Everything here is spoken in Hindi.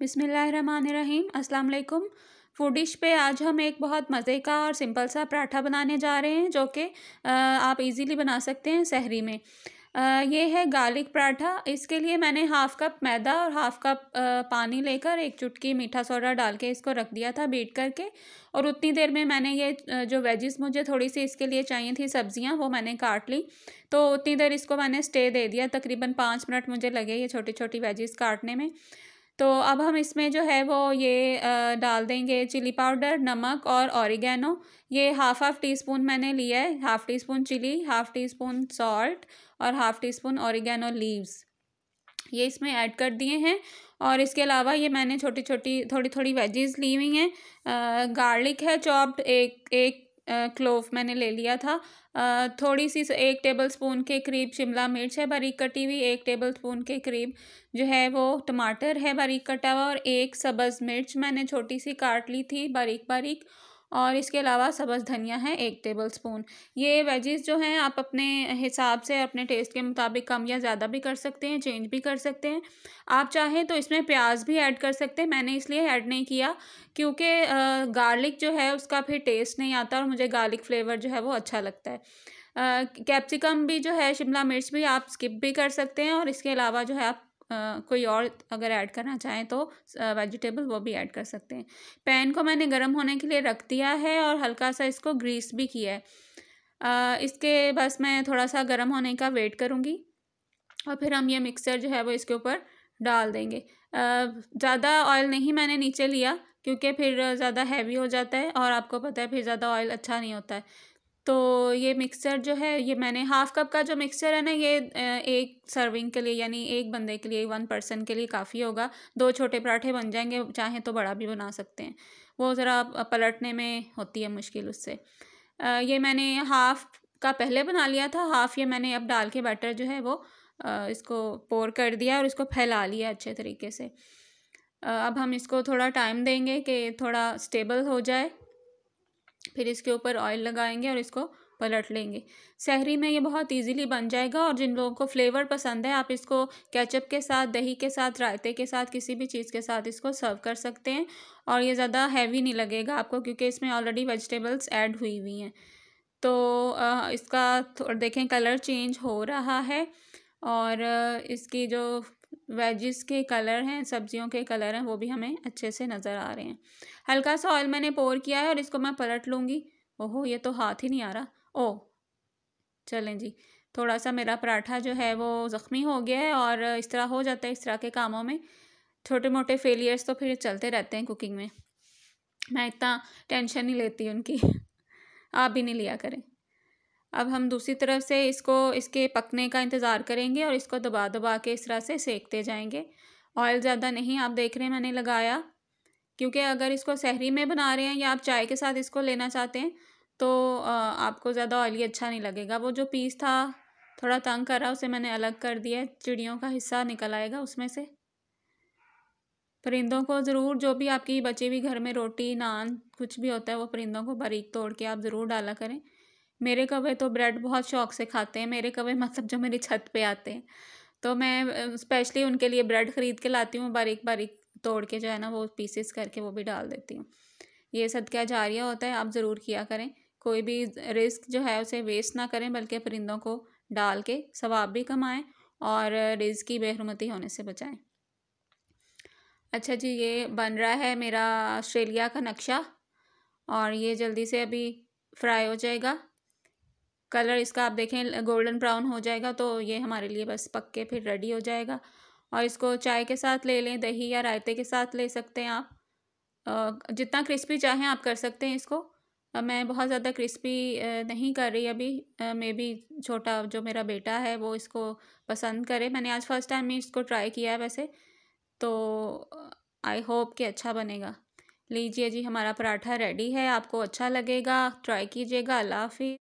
बिसमीम अस्सलाम फूड डिश पे आज हम एक बहुत मज़े का और सिंपल सा पराठा बनाने जा रहे हैं जो कि आप इजीली बना सकते हैं सहरी में ये है गार्लिक पराठा इसके लिए मैंने हाफ़ कप मैदा और हाफ़ कप पानी लेकर एक चुटकी मीठा सोडा डाल के इसको रख दिया था बीट करके और उतनी देर में मैंने ये जो वेजिस मुझे थोड़ी सी इसके लिए चाहिए थी सब्जियां वो मैंने काट ली तो उतनी देर इसको मैंने स्टे दे दिया तकरीबन पाँच मिनट मुझे लगे ये छोटी छोटी वेजिस काटने में तो अब हम इसमें जो है वो ये डाल देंगे चिली पाउडर नमक और ऑरिगेनो ये हाफ़ हाफ़ टी स्पून मैंने लिया है half teaspoon chilli half teaspoon salt और half teaspoon oregano leaves ये इसमें ऐड कर दिए हैं और इसके अलावा ये मैंने छोटी छोटी थोड़ी थोड़ी वेजीज ली हुई हैं गार्लिक है चॉप्ड एक एक क्लोव मैंने ले लिया था थोड़ी सी एक टेबल स्पून के करीब शिमला मिर्च है बारीक कटी हुई एक टेबल स्पून के करीब जो है वो टमाटर है बारीक कटा हुआ और एक सब्ज़ मिर्च मैंने छोटी सी काट ली थी बारीक बारीक और इसके अलावा सब्ज़ धनिया है एक टेबल स्पून ये वेजेस जो हैं आप अपने हिसाब से अपने टेस्ट के मुताबिक कम या ज़्यादा भी कर सकते हैं चेंज भी कर सकते हैं आप चाहें तो इसमें प्याज भी ऐड कर सकते हैं मैंने इसलिए ऐड नहीं किया क्योंकि गार्लिक जो है उसका फिर टेस्ट नहीं आता और मुझे गार्लिक फ्लेवर जो है वो अच्छा लगता है कैप्सिकम भी जो है शिमला मिर्च भी आप स्किप भी कर सकते हैं और इसके अलावा जो है आप कोई और अगर ऐड करना चाहें तो वेजिटेबल वो भी ऐड कर सकते हैं पैन को मैंने गर्म होने के लिए रख दिया है और हल्का सा इसको ग्रीस भी किया है इसके बस मैं थोड़ा सा गर्म होने का वेट करूँगी और फिर हम ये मिक्सर जो है वो इसके ऊपर डाल देंगे ज़्यादा ऑयल नहीं मैंने नीचे लिया क्योंकि फिर ज़्यादा हैवी हो जाता है और आपको पता है फिर ज़्यादा ऑयल अच्छा नहीं होता है तो ये मिक्सचर जो है ये मैंने हाफ़ कप का जो मिक्सचर है ना ये एक सर्विंग के लिए यानी एक बंदे के लिए वन पर्सन के लिए काफ़ी होगा दो छोटे पराठे बन जाएंगे चाहें तो बड़ा भी बना सकते हैं वो ज़रा पलटने में होती है मुश्किल उससे ये मैंने हाफ़ का पहले बना लिया था हाफ़ ये मैंने अब डाल के बैटर जो है वो इसको पोर कर दिया और इसको फैला लिया अच्छे तरीके से अब हम इसको थोड़ा टाइम देंगे कि थोड़ा स्टेबल हो जाए फिर इसके ऊपर ऑयल लगाएंगे और इसको पलट लेंगे सहरी में ये बहुत इजीली बन जाएगा और जिन लोगों को फ्लेवर पसंद है आप इसको केचप के साथ दही के साथ रायते के साथ किसी भी चीज़ के साथ इसको सर्व कर सकते हैं और ये ज़्यादा हैवी नहीं लगेगा आपको क्योंकि इसमें ऑलरेडी वेजिटेबल्स ऐड हुई हुई हैं तो इसका देखें कलर चेंज हो रहा है और इसकी जो वेजिस के कलर हैं सब्जियों के कलर हैं वो भी हमें अच्छे से नज़र आ रहे हैं हल्का सा ऑयल मैंने पोर किया है और इसको मैं पलट लूँगी ओहो ये तो हाथ ही नहीं आ रहा ओ चलें जी थोड़ा सा मेरा पराठा जो है वो ज़ख्मी हो गया है और इस तरह हो जाता है इस तरह के कामों में छोटे मोटे फेलियर्स तो फिर चलते रहते हैं कुकिंग में मैं इतना टेंशन नहीं लेती उनकी आप भी नहीं लिया करें अब हम दूसरी तरफ से इसको इसके पकने का इंतज़ार करेंगे और इसको दबा दबा के इस तरह से सेकते जाएंगे ऑयल ज़्यादा नहीं आप देख रहे हैं मैंने लगाया क्योंकि अगर इसको सहरी में बना रहे हैं या आप चाय के साथ इसको लेना चाहते हैं तो आपको ज़्यादा ऑयली अच्छा नहीं लगेगा वो जो पीस था थोड़ा तंग कर रहा उसे मैंने अलग कर दिया चिड़ियों का हिस्सा निकल आएगा उसमें से परिंदों को ज़रूर जो भी आपकी बची हुई घर में रोटी नान कुछ भी होता है वो परिंदों को बारीक तोड़ के आप ज़रूर डाला करें मेरे कवे तो ब्रेड बहुत शौक से खाते हैं मेरे कवे मतलब जो मेरी छत पे आते हैं तो मैं स्पेशली उनके लिए ब्रेड ख़रीद के लाती हूँ बारीक बारीक तोड़ के जो है ना वो पीसेस करके वो भी डाल देती हूँ ये क्या जारिया होता है आप ज़रूर किया करें कोई भी रिस्क जो है उसे वेस्ट ना करें बल्कि परिंदों को डाल के सवाब भी कमाएं और रिज की बेहरमती होने से बचाएं अच्छा जी ये बन रहा है मेरा ऑस्ट्रेलिया का नक्शा और ये जल्दी से अभी फ्राई हो जाएगा कलर इसका आप देखें गोल्डन ब्राउन हो जाएगा तो ये हमारे लिए बस पक के फिर रेडी हो जाएगा और इसको चाय के साथ ले लें दही या रायते के साथ ले सकते हैं आप जितना क्रिस्पी चाहें आप कर सकते हैं इसको मैं बहुत ज़्यादा क्रिस्पी नहीं कर रही अभी मे बी छोटा जो मेरा बेटा है वो इसको पसंद करे मैंने आज फर्स्ट टाइम ही इसको ट्राई किया है वैसे तो आई होप कि अच्छा बनेगा लीजिए जी हमारा पराठा रेडी है आपको अच्छा लगेगा ट्राई कीजिएगा अल्लाह हाफि